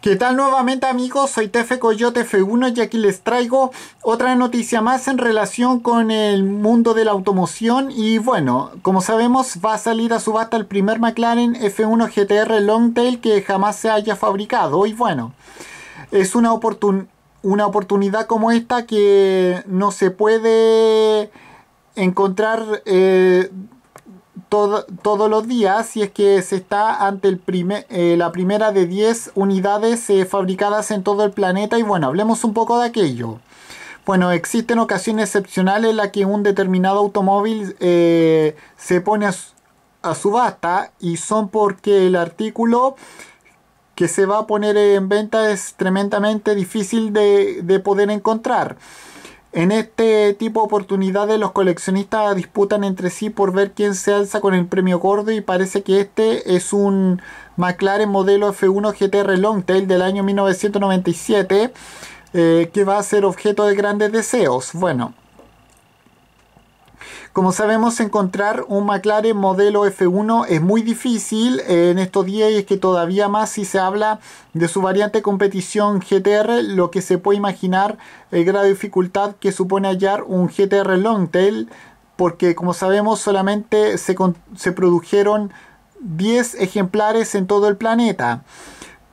¿Qué tal nuevamente amigos? Soy TF Coyote F1 y aquí les traigo otra noticia más en relación con el mundo de la automoción y bueno, como sabemos va a salir a subasta el primer McLaren F1 GTR Longtail que jamás se haya fabricado y bueno, es una, una oportunidad como esta que no se puede encontrar... Eh, todos los días y es que se está ante el eh, la primera de 10 unidades eh, fabricadas en todo el planeta y bueno, hablemos un poco de aquello. Bueno, existen ocasiones excepcionales en las que un determinado automóvil eh, se pone a, subasta y son porque el artículo que se va a poner en venta es tremendamente difícil de, de poder encontrar. En este tipo de oportunidades los coleccionistas disputan entre sí por ver quién se alza con el premio gordo y parece que este es un McLaren modelo F1 GTR Longtail del año 1997 eh, que va a ser objeto de grandes deseos. Bueno, como sabemos, encontrar un McLaren modelo F1 es muy difícil en estos días y es que todavía más si se habla de su variante competición GTR, lo que se puede imaginar el eh, grado de dificultad que supone hallar un GTR Longtail, porque como sabemos solamente se, produjeron 10 ejemplares en todo el planeta.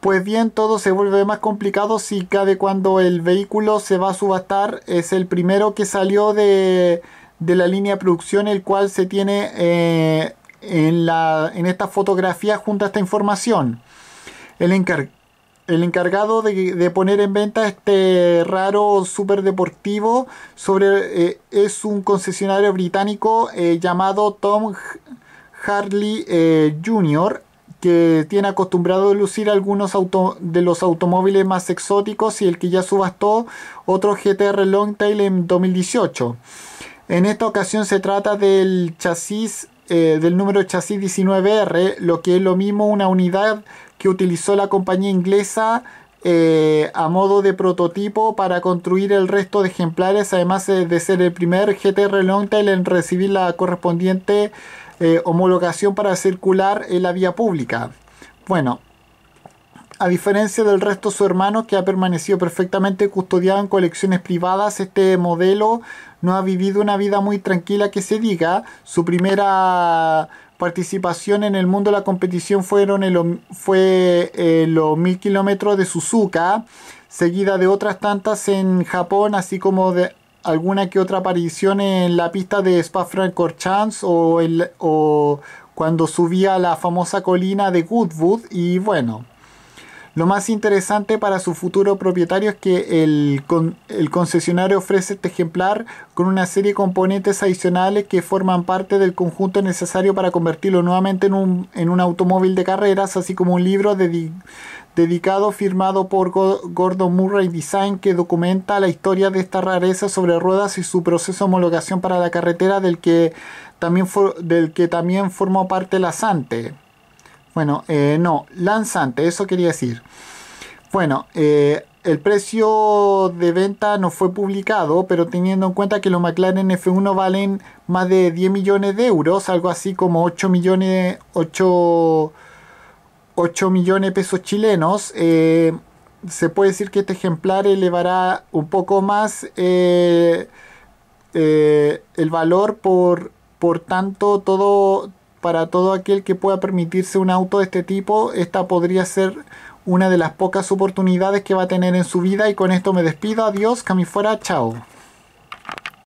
Pues bien, todo se vuelve más complicado si cada cuando el vehículo se va a subastar es el primero que salió de, de la línea de producción, el cual se tiene eh, en, la, en esta fotografía junto a esta información. El, encargado de, poner en venta este raro super deportivo sobre, eh, es un concesionario británico eh, llamado Tom Harley Jr., que tiene acostumbrado a lucir algunos auto de los automóviles más exóticos y el que ya subastó otro GTR Longtail en 2018. En esta ocasión se trata del chasis, eh, del número chasis 19R, lo que es lo mismo una unidad que utilizó la compañía inglesa eh, a modo de prototipo para construir el resto de ejemplares, además de ser el primer GTR Longtail en recibir la correspondiente eh, homologación para circular en la vía pública. Bueno, a diferencia del resto de su que ha permanecido perfectamente custodiado en colecciones privadas, este modelo no ha vivido una vida muy tranquila que se diga. Su primera participación en el mundo de la competición fueron fue en eh, los 1000 kilómetros de Suzuka, seguida de otras tantas en Japón, así como de alguna que otra aparición en la pista de Spa-Francorchamps o, o cuando subía la famosa colina de Goodwood y bueno. Lo más interesante para su futuro propietario es que el, concesionario ofrece este ejemplar con una serie de componentes adicionales que forman parte del conjunto necesario para convertirlo nuevamente en un, automóvil de carreras, así como un libro dedicado firmado por Gordon Murray Design que documenta la historia de esta rareza sobre ruedas y su proceso de homologación para la carretera del que también, del que también formó parte la Sante. Bueno, eh, no, lanzante, eso quería decir. Bueno, eh, el precio de venta no fue publicado, pero teniendo en cuenta que los McLaren F1 valen más de 10 millones de euros, algo así como 8 millones, 8, millones de pesos chilenos, eh, se puede decir que este ejemplar elevará un poco más el valor, por, por tanto todo, para todo aquel que pueda permitirse un auto de este tipo, esta podría ser una de las pocas oportunidades que va a tener en su vida y con esto me despido, adiós, cami fuera, chao.